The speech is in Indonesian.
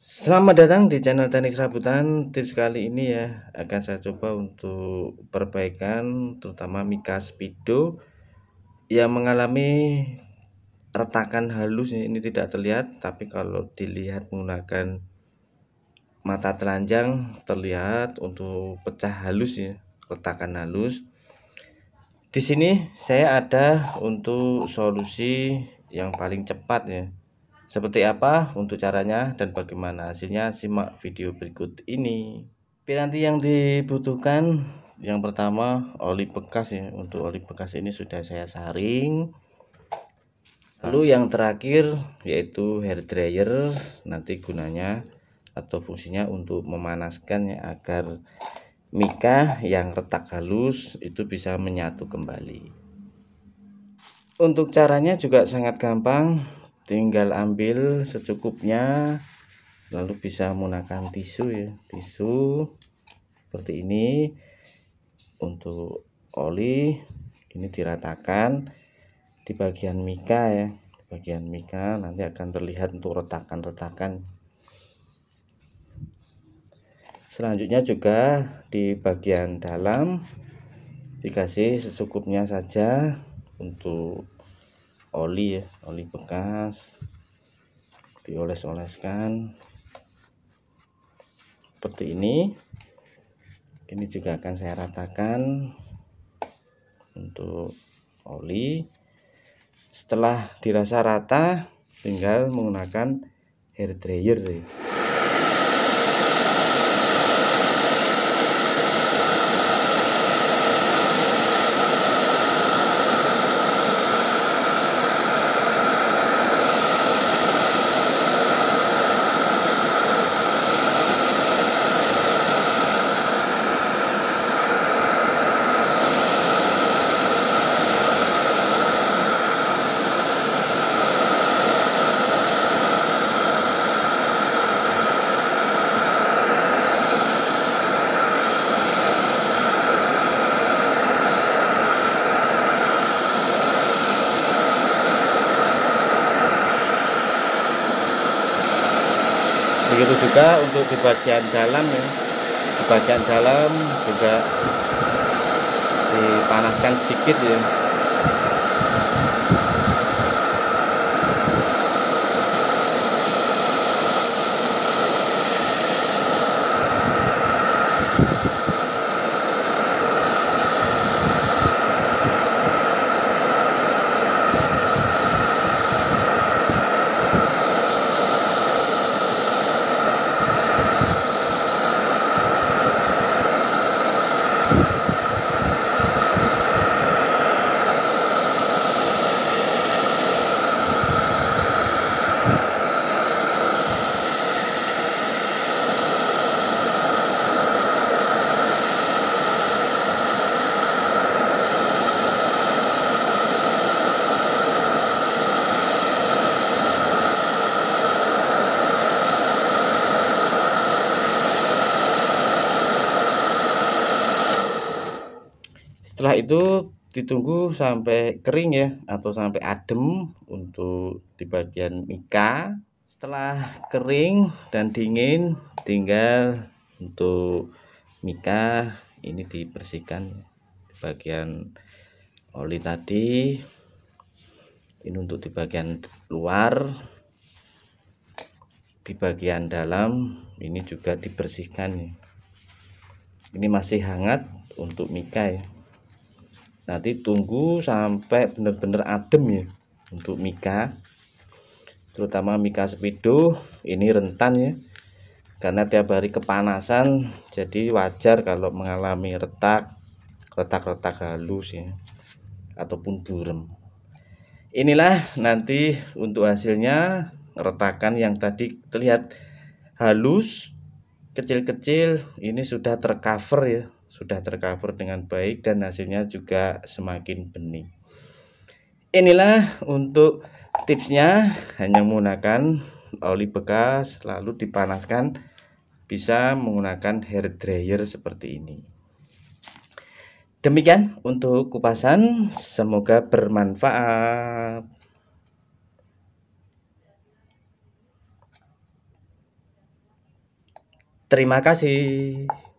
Selamat datang di channel teknik serabutan tips kali ini ya akan saya coba untuk perbaikan terutama mika speedo yang mengalami retakan halus ini tidak terlihat tapi kalau dilihat menggunakan mata telanjang terlihat untuk pecah halus ya retakan halus di sini saya ada untuk solusi yang paling cepat ya seperti apa untuk caranya dan bagaimana hasilnya simak video berikut ini. Piranti yang dibutuhkan yang pertama oli bekas ya. Untuk oli bekas ini sudah saya saring. Lalu yang terakhir yaitu hair dryer nanti gunanya atau fungsinya untuk memanaskan ya, agar mika yang retak halus itu bisa menyatu kembali. Untuk caranya juga sangat gampang, tinggal ambil secukupnya lalu bisa menggunakan tisu ya tisu seperti ini untuk oli ini diratakan di bagian mika ya di bagian mika nanti akan terlihat untuk retakan-retakan selanjutnya juga di bagian dalam dikasih secukupnya saja untuk oli ya oli bekas dioles-oleskan seperti ini ini juga akan saya ratakan untuk oli setelah dirasa rata tinggal menggunakan hair dryer begitu juga untuk di bagian dalam ya di bagian dalam juga dipanaskan sedikit ya setelah itu ditunggu sampai kering ya atau sampai adem untuk di bagian mika setelah kering dan dingin tinggal untuk mika ini dibersihkan di bagian oli tadi ini untuk di bagian luar di bagian dalam ini juga dibersihkan ini masih hangat untuk mika ya nanti tunggu sampai benar-benar adem ya untuk mika terutama mika speedo ini rentan ya karena tiap hari kepanasan jadi wajar kalau mengalami retak retak-retak halus ya ataupun burem inilah nanti untuk hasilnya retakan yang tadi terlihat halus kecil-kecil ini sudah tercover ya sudah tercover dengan baik dan hasilnya juga semakin bening Inilah untuk tipsnya hanya menggunakan oli bekas lalu dipanaskan bisa menggunakan hair dryer seperti ini. Demikian untuk kupasan, semoga bermanfaat. Terima kasih.